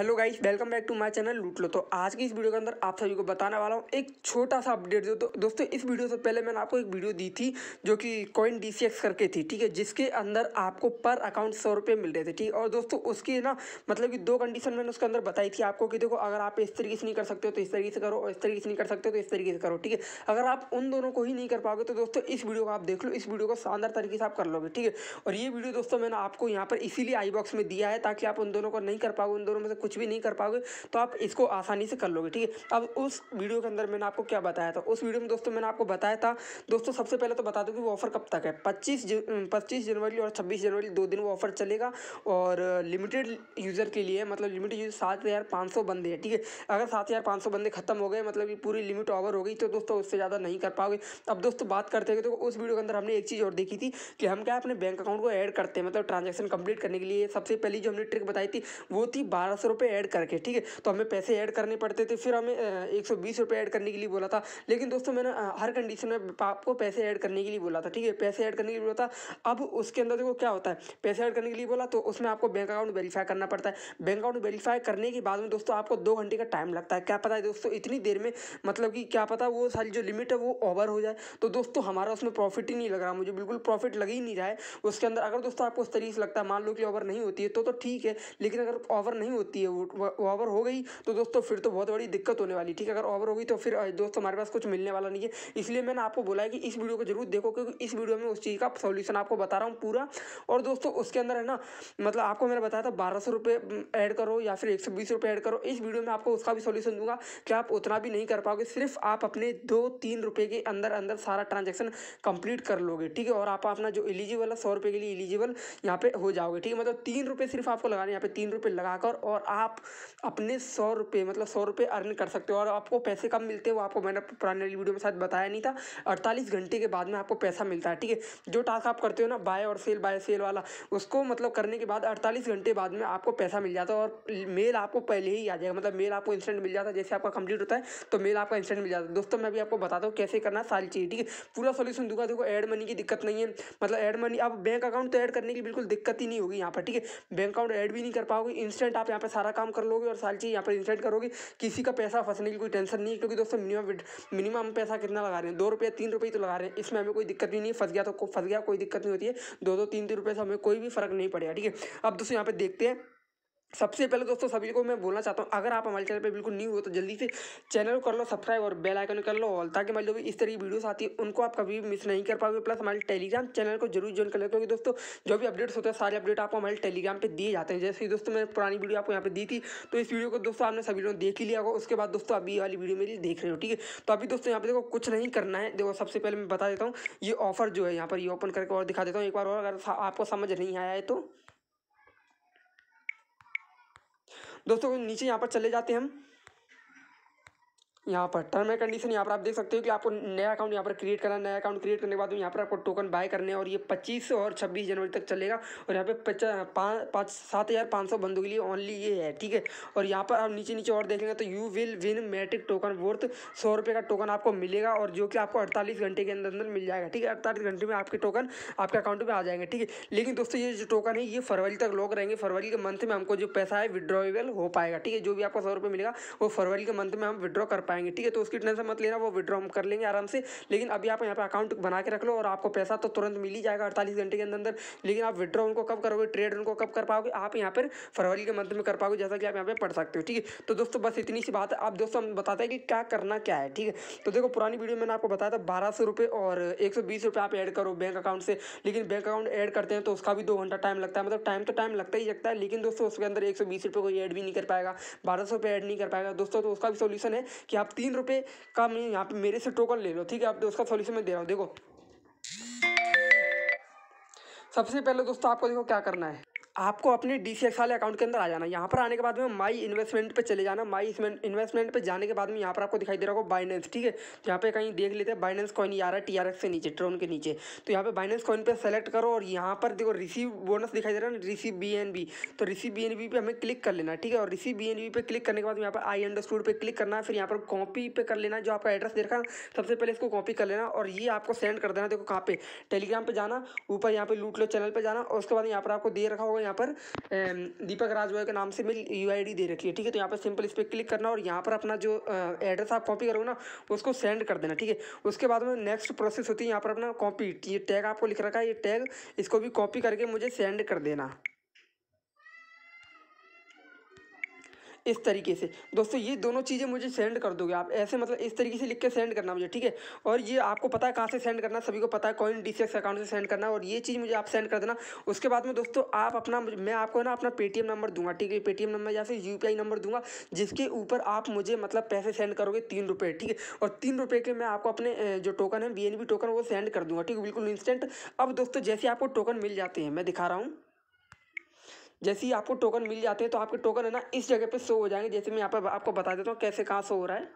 hello guys welcome back to my channel लूट लो तो आज की इस वीडियो के अंदर आप सभी को बताने वाला हूँ एक छोटा सा अपडेट जो तो दोस्तों इस वीडियो से पहले मैंने आपको एक वीडियो दी थी जो कि कॉइन डी करके थी ठीक है जिसके अंदर आपको पर अकाउंट सौ रुपये मिल रहे थे ठीक और दोस्तों उसकी ना मतलब कि दो कंडीशन मैंने उसके अंदर बताई थी आपको कि देखो अगर आप इस तरीके से नहीं कर सकते हो तो इस तरीके से करो और इस तरीके से नहीं कर सकते हो तो इस तरीके से करो ठीक है अगर आप उन दोनों को ही नहीं कर पाओगे तो दोस्तों इस वीडियो को आप देख लो इस वीडियो को शानदार तरीके से आप कर लोगे ठीक है और ये वीडियो दोस्तों मैंने आपको यहाँ पर इसीलिए आई बॉक्स में दिया है ताकि आप उन दोनों को नहीं कर पाओगे उन दोनों में से कुछ भी नहीं कर पाओगे तो आप इसको आसानी से कर लोगे ठीक है अब उस वीडियो के अंदर मैंने आपको क्या बताया था उस वीडियो में दोस्तों मैंने आपको बताया था दोस्तों सबसे पहले तो बता दूँ कि वो ऑफर कब तक है पच्चीस पच्चीस जनवरी और छब्बीस जनवरी दो दिन वो ऑफर चलेगा और लिमिटेड यूज़र के लिए मतलब लिमिटेड यूज़र सात हज़ार पाँच सौ बंदे हैं ठीक है अगर सात हज़ार पाँच सौ बंदे खत्म हो गए मतलब पूरी लिमिट ओवर हो गई तो दोस्तों उससे ज़्यादा नहीं कर पाओगे अब दोस्तों बात करते हैं तो उस वीडियो के अंदर हमने एक चीज़ और देखी थी कि हम क्या अपने बैंक अकाउंट को ऐड करते हैं मतलब ट्रांजेक्शन कंप्लीट करने के लिए सबसे पहली जो हमने ट्रिक बताई थी वो थी बारह सौ रुपये ऐड करके ठीक है तो हमें पैसे ऐड करने पड़ते थे फिर हमें एक सौ बीस ऐड करने के लिए बोला था लेकिन दोस्तों मैंने हर कंडीशन में आपको पैसे ऐड करने के लिए बोला था ठीक है पैसे ऐड करने के लिए बोला था अब उसके अंदर देखो क्या होता है पैसे ऐड करने के लिए बोला तो उसमें आपको बैंक अकाउंट वेरीफाई करना पड़ता है बैंक अकाउंट वेरीफाई करने के बाद में दोस्तों आपको दो घंटे का टाइम लगता है क्या पता है दोस्तों इतनी देर में मतलब कि क्या पता वो सारी जो लिमिट है वो ओवर हो जाए तो दोस्तों हमारा उसमें प्रॉफिट ही नहीं लग रहा मुझे बिल्कुल प्रॉफिट लग ही नहीं रहा है उसके अंदर अगर दोस्तों आपको उस तरीके से लगता है मान लो कि ओवर नहीं होती है तो, तो ठीक है लेकिन अगर ओवर नहीं होती है है वो ओवर हो गई तो दोस्तों फिर तो बहुत बड़ी दिक्कत होने वाली ठीक है अगर ओवर हो गई तो फिर दोस्तों हमारे पास कुछ मिलने वाला नहीं है इसलिए मैंने आपको बोला है कि इस वीडियो को जरूर देखो क्योंकि इस वीडियो में उस चीज़ का सोल्यूशन आपको बता रहा हूँ पूरा और दोस्तों उसके अंदर है ना मतलब आपको मैंने बताया था बारह सौ ऐड करो या फिर एक सौ बीस रुपये ऐड करो इस वीडियो में आपको उसका भी सोल्यूशन दूंगा कि आप उतना भी नहीं कर पाओगे सिर्फ आप अपने दो तीन रुपये के अंदर अंदर सारा ट्रांजेक्शन कंप्लीट कर लोगे ठीक है और आप अपना जो एलिजिबल है सौ रुपये के लिए एलिजिबल यहाँ पे हो जाओगे ठीक है मतलब तीन रुपये सिर्फ आपको लगाने यहाँ पे तीन रुपये लगाकर और आप आप अपने सौ रुपये मतलब सौ रुपये अर्न कर सकते हो और आपको पैसे कब मिलते हैं वो आपको मैंने पुराने वीडियो में शायद बताया नहीं था अड़तालीस घंटे के बाद में आपको पैसा मिलता है ठीक है जो टास्क आप करते हो ना बाय और सेल बाय सेल वाला उसको मतलब करने के बाद अड़तालीस घंटे बाद में आपको पैसा मिल जाता है और मेल आपको पहले ही आ जाएगा मतलब मेल आपको इंस्टेंट मिल जाता है जैसे आपका कंप्लीट होता है तो मेल आपका इंस्टेंट मिल जाता है दोस्तों मैं भी आपको बताता हूँ कैसे करना सारी चीज़ ठीक है पूरा सोल्यूशन दूंगा देखो एड मनी की दिक्कत नहीं है मतलब एड मनी आप बैंक अकाउंट तो ऐड करने की बिल्कुल दिक्कत ही नहीं होगी यहाँ पर ठीक है बैंक अकाउंट ऐड भी नहीं कर पाओगे इंस्टेंट आप यहाँ पर सारा सारा काम कर लोगे और सारी चीज़ यहाँ पर डिसाइड करोगे किसी का पैसा फंसने की कोई टेंशन नहीं है क्योंकि दोस्तों मिनिमम मिनिमम पैसा कितना लगा रहे हैं दो रुपये तीन रुपये तो लगा रहे हैं इसमें हमें कोई दिक्कत भी नहीं फंस गया तो फंस गया कोई दिक्कत नहीं होती है दो दो तीन तीन रुपये से हमें कोई भी फर्क नहीं पड़ेगा ठीक है अब दोस्तों यहाँ पर देखते हैं सबसे पहले दोस्तों सभी को मैं बोलना चाहता हूँ अगर आप हमारे चैनल पे बिल्कुल न्यू हो तो जल्दी से चैनल को कर लो सब्सक्राइब और बेल आइकन कर लो ऑल ताकि हमारी जो भी इस तरह की वीडियोस आती है उनको आप कभी भी मिस नहीं कर पाओगे प्लस हमारे टेलीग्राम चैनल को जरूर ज्वाइन कर लो क्योंकि दोस्तों जो भी अपडेट्स होते हैं सारे अपडेट आपको हमारे टेलीग्राम पर दिए जाते हैं जैसे ही दोस्तों मैंने पुरानी वीडियो आपको यहाँ पर दी थी तो इस वीडियो को दोस्तों आपने सभी लोगों ने देख ही लिया होगा उसके बाद दोस्तों अभी वाली वीडियो मेरी देख रहे हो ठीक है तो अभी दोस्तों यहाँ पर देखो कुछ नहीं करना है देखो सबसे पहले मैं बता देता हूँ ये ऑफर जो है यहाँ पर ये ओपन करके और दिखा देता हूँ एक बार और अगर आपको समझ नहीं आया है तो दोस्तों नीचे यहाँ पर चले जाते हैं हम यहाँ पर टर्म एंड कंडीशन यहाँ पर आप देख सकते हो कि आपको नया अकाउंट यहाँ पर क्रिएट करना नया अकाउंट क्रिएट करने के बाद यहाँ पर आपको टोकन बाय करने और ये 25 और 26 जनवरी तक चलेगा और यहाँ पे पाँच सात हज़ार पाँच सौ बंदों के लिए ओनली ये है ठीक है और यहाँ पर आप नीचे नीचे और देखेंगे तो you will win metric token worth सौ रुपये का टोकन आपको मिलेगा और जो कि आपको अड़तालीस घंटे के अंदर अंदर मिल जाएगा ठीक है अड़तालीस घंटे में आपके टोकन आपके अकाउंट में आ जाएंगे ठीक है लेकिन दोस्तों ये जो टोकन है ये फरवरी तक लोग रहेंगे फरवरी के मंथ में हमको जो पैसा है विड्रॉवेबल हो पाएगा ठीक है जो भी आपको सौ मिलेगा वो फरवरी के मंथ में हम विड्रॉ कर पाएंगे आएंगे ठीक है तो उसकी टेंशन मत लेना वो विड्रॉ कर लेंगे आराम से लेकिन अभी आप यहाँ पे अकाउंट बना के रख लो और आपको पैसा तो तुरंत मिल ही जाएगा अड़तालीस घंटे के अंदर अंदर लेकिन आप विड्रॉ उनको कब करोगे ट्रेड उनको कब कर पाओगे आप यहाँ पर फरवरी के मंथ में कर पाओगे जैसा कि आप यहाँ पर पढ़ सकते हो ठीक है तो दोस्तों बस इतनी सी बात है आप दोस्तों बताते हैं कि क्या करना क्या है ठीक है तो देखो पुरानी वीडियो मैंने आपको बताया था बारह सौ रुपये और एक सौ बीस रुपये आप ऐड करो बैंक अकाउंट से लेकिन बैंक अकाउंट ऐड करते हैं तो उसका भी दो घंटा टाइम लगता है मतलब टाइम तो टाइम लगता ही लगता है लेकिन दोस्तों उसके अंदर एक सौ बीस रुपये कोई ऐड भी नहीं कर पाएगा बारह सौ रुपये ऐड नहीं कर पाएगा दोस्तों तो उसका भी सोल्यूशन है कि आप आप तीन रुपये का मैं यहाँ पे मेरे से टोकन ले लो ठीक है आप उसका सोल्यूशन मैं दे रहा हूँ देखो सबसे पहले दोस्तों आपको देखो क्या करना है आपको अपने डी सी एक्स वाले अकाउंट के अंदर आ जाना यहाँ पर आने के बाद में माई इन्वेस्टमेंट पे चले जाना माई इन्वेस्टमेंट पे जाने के बाद में यहाँ पर आपको दिखाई दे रहा होगा बाइनेंस ठीक है यहाँ पे कहीं देख लेते हैं बाइनेंस कॉइन ही आ रहा है टी से नीचे ट्रोन के नीचे तो यहाँ पे बाइनेंस कॉइन पे सेलेक्ट करो और यहाँ पर देखो रिसीव बोनस दिखाई दे रहा है रिसीव बी एन बी तो रिसीव बी एन बी पे हमें क्लिक कर लेना ठीक है और रिसीव बी एन बी पे क्लिक करने के बाद यहाँ पर आई अंडरस्टूड पर क्लिक करना फिर यहाँ पर कॉपी पे कर लेना जो आपका एड्रेस देखा सबसे पहले इसको कॉपी कर लेना और ये आपको सेंड कर देना देखो कहाँ पे टेलीग्राम पर जाना ऊपर यहाँ पे लूट लो चैनल पर जाना और उसके बाद यहाँ पर आपको दे रखा होगा यहाँ पर दीपक राजवाय के नाम से मिल यू दे रखी है ठीक है तो यहाँ पर सिंपल इस पर क्लिक करना और यहाँ पर अपना जो एड्रेस आप कॉपी करोगे ना उसको सेंड कर देना ठीक है उसके बाद में नेक्स्ट प्रोसेस होती है यहाँ पर अपना कॉपी ये टैग आपको लिख रखा है ये टैग इसको भी कॉपी करके मुझे सेंड कर देना इस तरीके से दोस्तों ये दोनों चीज़ें मुझे सेंड कर दोगे आप ऐसे मतलब इस तरीके से लिख के सेंड करना मुझे ठीक है और ये आपको पता है कहाँ से सेंड करना सभी को पता है कॉइन डी अकाउंट से सेंड करना और ये चीज़ मुझे आप सेंड कर देना उसके बाद में दोस्तों आप अपना मैं आपको ना अपना पेटीएम नंबर दूंगा ठीक है पेटीएम नंबर या फिर यू नंबर दूंगा जिसके ऊपर आप मुझे मतलब पैसे सेंड करोगे तीन रुपये ठीक है और तीन रुपये के मैं आपको अपने जो टोकन है बी टोकन वो सेंड कर दूंगा ठीक है बिल्कुल इंस्टेंट अब दोस्तों जैसे आपको टोकन मिल जाते हैं मैं दिखा रहा हूँ जैसे ही आपको टोकन मिल जाते हैं तो आपके टोकन है ना इस जगह पे शो हो जाएंगे जैसे मैं यहाँ पर आपको बता देता हूँ कैसे कहाँ शो हो रहा है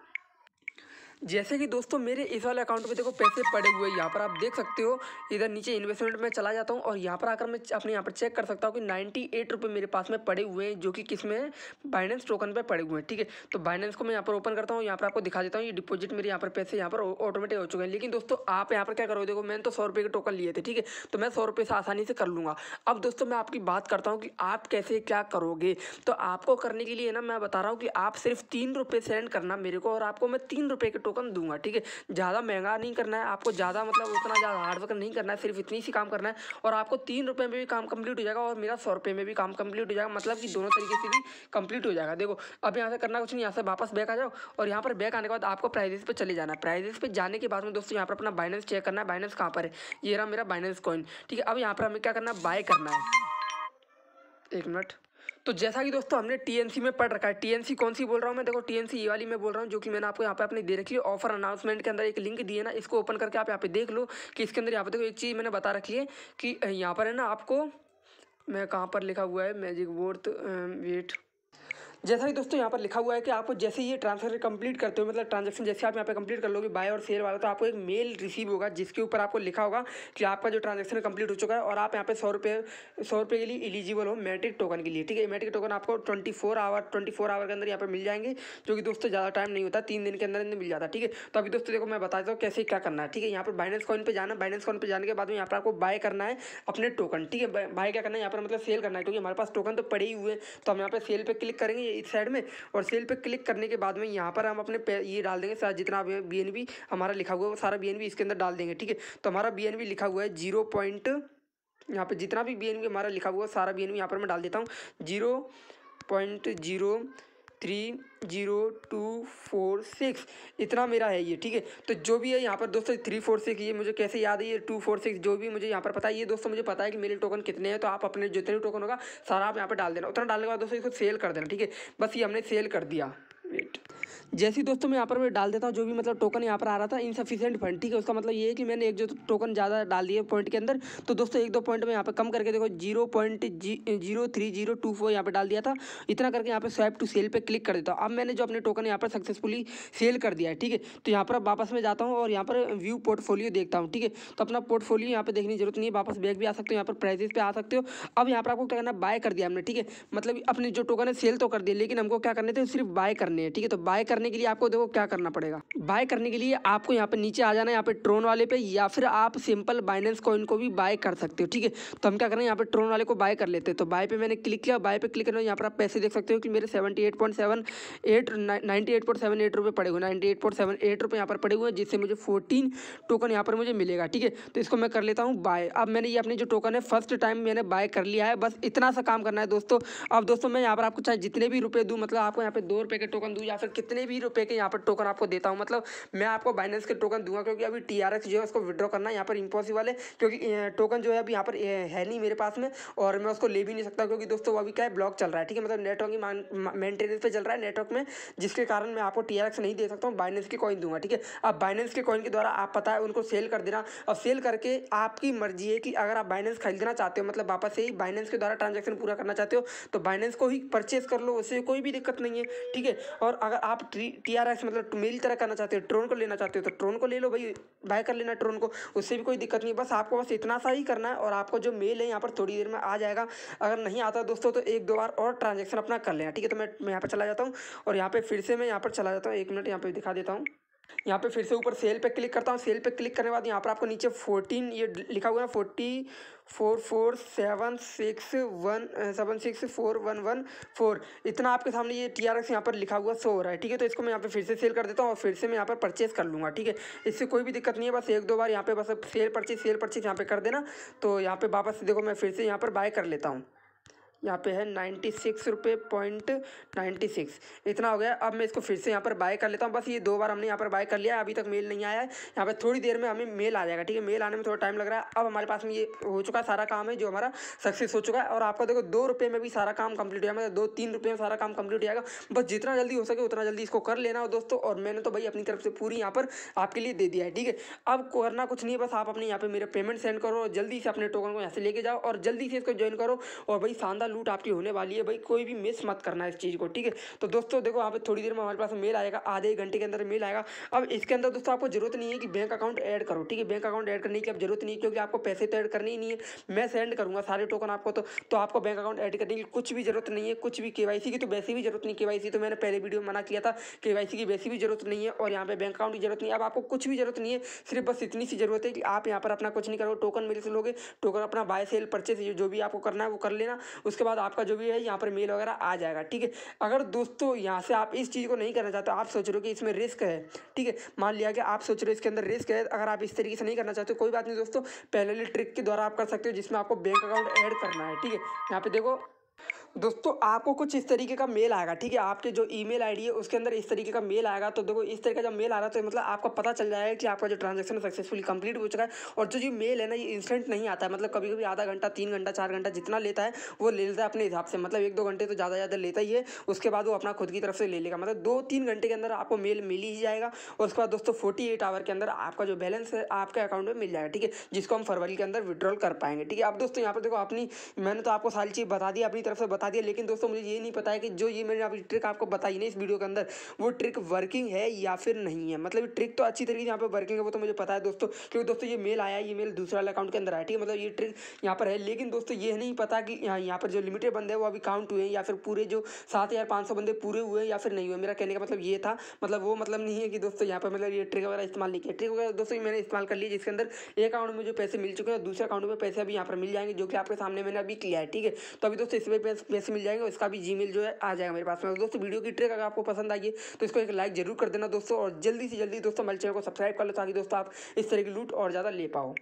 जैसे कि दोस्तों मेरे इस वाले अकाउंट पे देखो पैसे पड़े हुए यहाँ पर आप देख सकते हो इधर नीचे इन्वेस्टमेंट में चला जाता हूँ और यहाँ पर आकर मैं अपने यहाँ पर चेक कर सकता हूँ कि नाइन्टी एट रुपये मेरे पास में पड़े हुए हैं जो कि किस में बाइनेंस टोकन पे पड़े हुए हैं ठीक है तो बाइनेंस को मैं यहाँ पर ओपन करता हूँ यहाँ पर आपको दिखा देता हूँ ये डिपोजिट मेरे यहाँ पर पैसे यहाँ पर ऑटोमेटिक हो चुके हैं लेकिन दोस्तों आप यहाँ पर क्या करोगे देखो मैंने तो सौ रुपये के टोकन लिए थे ठीक है तो मैं सौ रुपये से आसानी से कर लूँगा अब दोस्तों मैं आपकी बात करता हूँ कि आप कैसे क्या करोगे तो आपको करने के लिए ना मैं बता रहा हूँ कि आप सिर्फ तीन रुपये सेंड करना मेरे को और आपको मैं तीन रुपये के टोकन दूंगा ठीक है ज़्यादा महंगा नहीं करना है आपको ज़्यादा मतलब उतना ज़्यादा हार्डवर्क नहीं करना है सिर्फ इतनी सी काम करना है और आपको तीन रुपये में भी काम कंप्लीट हो जाएगा और मेरा सौ रुपये में भी काम कंप्लीट हो जाएगा मतलब कि दोनों तरीके से भी कंप्लीट हो जाएगा देखो अब यहाँ से करना कुछ नहीं यहाँ से वापस बैक आ जाओ और यहाँ पर बैक आने के बाद आपको प्राइजेस पर चले जाना है प्राइजेस पर जाने के बाद में दोस्तों यहाँ पर अपना बाइनेंस चेक करना है बाइनेंस कहाँ पर है ये रहा मेरा बाइनेंस कॉइन ठीक है अब यहाँ पर हमें क्या करना है बाय करना है एक मिनट तो जैसा कि दोस्तों हमने टीएनसी में पढ़ रखा है टीएनसी कौन सी बोल रहा हूँ मैं देखो टीएनसी ये वाली मैं बोल रहा हूँ जो कि मैंने आपको यहाँ पे अपनी दे रखी है ऑफर अनाउंसमेंट के अंदर एक लिंक दिए ना इसको ओपन करके आप यहाँ पे देख लो कि इसके अंदर यहाँ पे देखो एक चीज़ मैंने बता रखी है कि यहाँ पर है ना आपको मैं कहाँ पर लिखा हुआ है मैजिक वोर्थ वेट जैसा कि दोस्तों यहाँ पर लिखा हुआ है कि आप जैसे ये ट्रांसफर कंप्लीट करते हो मतलब ट्रांजेक्शन जैसे आप यहाँ पर कंप्लीट कर लोगे बाय और सेल वाला तो आपको एक मेल रिसीव होगा जिसके ऊपर आपको लिखा होगा कि आपका जो ट्रांजेक्शन कंप्लीट हो चुका है और आप यहाँ पे सौ रुपये सौ रुपये के लिए एलिजिबल हो मैट्रिक टोकन के लिए ठीक है मैट्रिक टोकन आपको twenty four hour twenty four hour के अंदर यहाँ पर मिल जाएंगे जो कि दोस्तों ज़्यादा टाइम नहीं होता तीन दिन के अंदर अंदर मिल जाता ठीक है तो अभी दोस्तों देखो मैं बताता हूँ कैसे क्या करना है ठीक है यहाँ पर बाइनेंस कॉइन पर जाना बाइनेंस कॉइन पर जाने के बाद में यहाँ पर आपको बाय करना है अपने टोकन ठीक है बाय क्या करना है यहाँ पर मतलब सेल करना है क्योंकि हमारे पास टोकन तो पड़े ही हुए तो हम यहाँ पर सेल पर क्लिक करेंगे इस साइड में और सेल पर क्लिक करने के बाद में यहाँ पर हम अपने ये डाल देंगे सारा जितना बी हमारा लिखा हुआ है वो सारा बी इसके अंदर डाल देंगे ठीक है तो हमारा बी लिखा हुआ है जीरो पॉइंट यहाँ पर जितना भी बी हमारा लिखा हुआ है सारा बी यहाँ पर मैं डाल देता हूँ zero point zero three zero two four six इतना मेरा है ये ठीक है तो जो भी है यहाँ पर दोस्तों थ्री फोर सिक्स ये मुझे कैसे याद है ये टू फोर सिक्स जो भी मुझे यहाँ पर पता है ये दोस्तों मुझे पता है कि मेरे टोकन कितने हैं तो आप अपने जितने भी टोकन होगा सारा आप यहाँ पर डाल देना उतना डालने के बाद दोस्तों इसको सेल कर देना ठीक है बस ये हमने सेल कर दिया वेट जैसे ही दोस्तों मैं यहाँ पर मैं डाल देता हूँ जो भी मतलब टोकन यहाँ पर आ रहा था इनसफिशियंट फंड ठीक है उसका मतलब ये है कि मैंने एक जो टोकन ज़्यादा डाल दिए पॉइंट के अंदर तो दोस्तों एक दो पॉइंट में यहाँ पर कम करके देखो zero point zero three zero two four यहाँ पर डाल दिया था इतना करके यहाँ पर स्वैप टू सेल पर क्लिक कर देता हूँ अब मैंने जो अपने टोकन यहाँ पर सक्सेसफुली सेल कर दिया है ठीक है तो यहाँ पर अब वापस मैं जाता हूँ और यहाँ पर व्यू पोर्टफोलियो देखता हूँ ठीक है तो अपना पोर्टफोलियो यहाँ पर देखने की जरूरत नहीं है वापस बैग भी आ सकते हो यहाँ पर प्राइजेस पर आ सकते हो अब यहाँ पर आपको क्या करना बाय कर दिया हमने ठीक है मतलब अपने जो टोकन है सेल तो कर दिया लेकिन हमको क्या करने थे सिर्फ बाय करने हैं ठीक है तो बाय बाय करने के लिए आपको देखो क्या करना पड़ेगा बाय करने के लिए आपको यहाँ पे नीचे आ जाना है यहाँ पे ट्रोन वाले पे या फिर आप सिंपल बाइनेंस कॉइन को भी बाय कर सकते हो ठीक है तो हम क्या करें यहाँ पे ट्रोन वाले को बाय कर लेते हैं तो बाय पे मैंने क्लिक किया बाय पे क्लिक करना यहाँ पर आप पैसे देख सकते हो कि मेरे seventy eight point seven eight ninety eight point seven eight रुपये पड़े हुए ninety eight point seven eight रुपये यहाँ पर पड़े हुए हैं जिससे मुझे फोर्टीन टोकन यहाँ पर मुझे मिलेगा ठीक है तो इसको मैं कर लेता हूँ बाय अब मैंने ये अपने जो टोकन है फर्स्ट टाइम मैंने बाय कर लिया है बस इतना सा काम करना है दोस्तों अब दोस्तों मैं यहाँ पर आपको चाहे जितने भी रुपये दूँ मतलब आपको यहाँ पे दो रुपये के टोकन दूँ या फिर कितने जितने भी रुपए के यहाँ पर टोकन आपको देता हूँ मतलब मैं आपको बाइनेंस के टोकन दूंगा क्योंकि अभी टी जो है उसको विड्रॉ करना यहाँ पर इम्पॉसिबल है क्योंकि टोकन जो है अभी यहाँ पर है नहीं मेरे पास में और मैं उसको ले भी नहीं सकता क्योंकि दोस्तों अभी क्या है ब्लॉक चल रहा है ठीक है मतलब नेटवर्क की मेंटेनेंस पर चल रहा है नेटवर्क में जिसके कारण मैं आपको टी नहीं दे सकता हूँ बाइनेंस की कॉइन दूंगा ठीक है अब बाइनेंस के कॉइन के द्वारा आप पता है उनको सेल कर देना और सेल करके आपकी मर्जी है कि अगर आप बाइनेंस खरीदना चाहते हो मतलब वापस से ही बाइनेंस के द्वारा ट्रांजेक्शन पूरा करना चाहते हो तो बाइनेंस को ही परचेस कर लो उससे कोई भी दिक्कत नहीं है ठीक है और अगर आप आप टी टी आर एक्स मतलब मेरी तरह करना चाहते हो ट्रोन को लेना चाहते हो तो ट्रोन को ले लो भाई बाय कर लेना ट्रोन को उससे भी कोई दिक्कत नहीं बस आपको बस इतना सा ही करना है और आपको जो मेल है यहाँ पर थोड़ी देर में आ जाएगा अगर नहीं आता दोस्तों तो एक दो बार और ट्रांजेक्शन अपना कर लेना ठीक है तो मैं यहाँ पर चला जाता हूँ और यहाँ पर फिर से मैं यहाँ पर चला जाता हूँ एक मिनट यहाँ पर दिखा देता हूँ यहाँ पे फिर से ऊपर सेल पे क्लिक करता हूँ सेल पे क्लिक करने के बाद यहाँ पर आपको नीचे फोर्टीन ये लिखा हुआ है forty four four seven six one seven six four one one four इतना आपके सामने ये टी आर एक्स यहाँ पर लिखा हुआ सो हो रहा है ठीक है तो इसको मैं यहाँ पे फिर से सेल कर देता हूँ और फिर से मैं यहाँ पर परचेज़ कर लूँगा ठीक है इससे कोई भी दिक्कत नहीं है बस एक दो बार यहाँ पर बस सेल परचेज सेल परचेज यहाँ पर कर देना तो यहाँ पर वापस देखो मैं फिर से यहाँ पर बाय कर लेता हूँ यहाँ पे है नाइन्टी सिक्स रुपये पॉइंट नाइन्टी सिक्स इतना हो गया अब मैं इसको फिर से यहाँ पर बाय कर लेता हूँ बस ये दो बार हमने यहाँ पर बाय कर लिया है अभी तक मेल नहीं आया है यहाँ पर थोड़ी देर में हमें मेल आ जाएगा ठीक है मेल आने में थोड़ा टाइम लग रहा है अब हमारे पास में ये हो चुका है सारा काम है जो हमारा सक्सेस हो चुका है और आपका देखो दो रुपये में भी सारा काम कम्प्लीट हो मतलब दो तीन रुपये में सारा काम कम्प्लीट हो जाएगा बस जितना जल्दी हो सके उतना जल्दी इसको कर लेना हो दोस्तों और मैंने तो भाई अपनी तरफ से पूरी यहाँ पर आपके लिए दे दिया है ठीक है अब करना कुछ नहीं है बस आप अपने यहाँ पर मेरे पेमेंट सेंड करो और जल्दी से अपने टोकन को यहाँ से लेके जाओ और जल्दी से इसको ज्वाइन करो और भाई शानदार लूट आपकी होने वाली है भाई कोई भी मिस मत करना इस चीज़ को ठीक है तो दोस्तों देखो यहाँ पे थोड़ी देर में हमारे पास मेल आएगा आधे घंटे के अंदर मेल आएगा अब इसके अंदर दोस्तों आपको जरूरत नहीं है कि बैंक अकाउंट ऐड करो ठीक है बैंक अकाउंट ऐड करने की अब जरूरत नहीं है क्योंकि आपको पैसे तो ऐड करने ही नहीं है मैं सेंड करूँगा सारे टोकन आपको तो, तो आपको बैंक अकाउंट ऐड करने की कुछ भी जरूरत नहीं है कुछ भी के की तो वैसी भी जरूरत नहीं के तो मैंने पहले वीडियो में मना किया था के की वैसी भी जरूरत नहीं है और यहाँ पर बैंक अकाउंट की जरूरत नहीं है अब आपको कुछ भी जरूरत नहीं है सिर्फ बस इतनी सी जरूरत है कि आप यहाँ पर अपना कुछ नहीं करो टोकन मेरे से लोगे टोकन अपना बाय सेल परचेज जो भी आपको करना है वो कर लेना उसके उसके बाद आपका जो भी है यहाँ पर मेल वगैरह आ जाएगा ठीक है अगर दोस्तों यहाँ से आप इस चीज़ को नहीं करना चाहते आप सोच रहे हो कि इसमें रिस्क है ठीक है मान लिया कि आप सोच रहे हो इसके अंदर रिस्क है अगर आप इस तरीके से नहीं करना चाहते कोई बात नहीं दोस्तों पहले ट्रिक के द्वारा आप कर सकते हो जिसमें आपको बैंक अकाउंट ऐड करना है ठीक है यहाँ पे देखो दोस्तों आपको कुछ इस तरीके का मेल आएगा ठीक है आपके जो ईमेल आईडी है उसके अंदर इस तरीके का मेल आएगा तो देखो इस तरीके का जब मेल आ रहा है तो मतलब आपको पता चल जाएगा कि आपका जो ट्रांजेक्शन सक्सेसफुली कंप्लीट हो चुका है और जो ये मेल है ना ये इंस्टेंट नहीं आता है मतलब कभी कभी आधा घंटा तीन घंटा चार घंटा जितना लेता है वो ले लेता है अपने हिसाब से मतलब एक दो घंटे तो ज़्यादा ज़्यादा लेता ही है उसके बाद वो अपना खुद की तरफ से ले लेगा मतलब दो तीन घंटे के अंदर आपको मेल मिल ही जाएगा और उसके बाद दोस्तों फोर्टी एट आवर के अंदर आपका जो बैलेंस है आपके अकाउंट में मिल जाएगा ठीक है जिसको हम फरवरी के अंदर विड्रॉल कर पाएंगे ठीक है अब दोस्तों यहाँ पर देखो अपनी मैंने तो आपको सारी चीज़ बता दी अपनी तरफ से बता दिया लेकिन दोस्तों मुझे ये नहीं पता है कि जो ये मैंने अभी ट्रिक आपको बताई ना इस वीडियो के अंदर वो ट्रिक वर्किंग है या फिर नहीं है मतलब ट्रिक तो अच्छी तरीके से यहाँ पर वर्किंग है वो तो मुझे पता है दोस्तों क्योंकि दोस्तों ये मेल आया ये मेल दूसरा अकाउंट के अंदर आया ठीक है मतलब ये ट्रिक यहाँ पर है लेकिन दोस्तों ये नहीं पता कि यहाँ पर जो लिमिटेड बंदे है वो अभी काउंट हुए हैं या फिर पूरे जो सात हज़ार पाँच सौ बंदे पूरे हुए या फिर नहीं हुए मेरा कहने का मतलब ये था मतलब वो मतलब नहीं है कि दोस्तों यहाँ पर मतलब ये ट्रिक वगैरह इस्तेमाल नहीं किया ट्रिक वगैरह दोस्तों मैंने इस्तेमाल कर लिया जिसके अंदर एक अकाउंट में जो पैसे मिल चुके हैं दूसरे अकाउंट में पैसे अभी यहाँ पर मिल जाएंगे जो कि आपके सामने मैंने अभी किया है ठीक है तो अभी दोस्तों इस पर वैसे मिल जाएगा इसका भी जी जो है आ जाएगा मेरे पास में दोस्तों वीडियो की ट्रिक अगर आपको पसंद आई है तो इसको एक लाइक जरूर कर देना दोस्तों और जल्दी से जल्दी दोस्तों हमारे चैनल को सब्सक्राइब कर लो ताकि दोस्तों आप इस तरह की लूट और ज़्यादा ले पाओ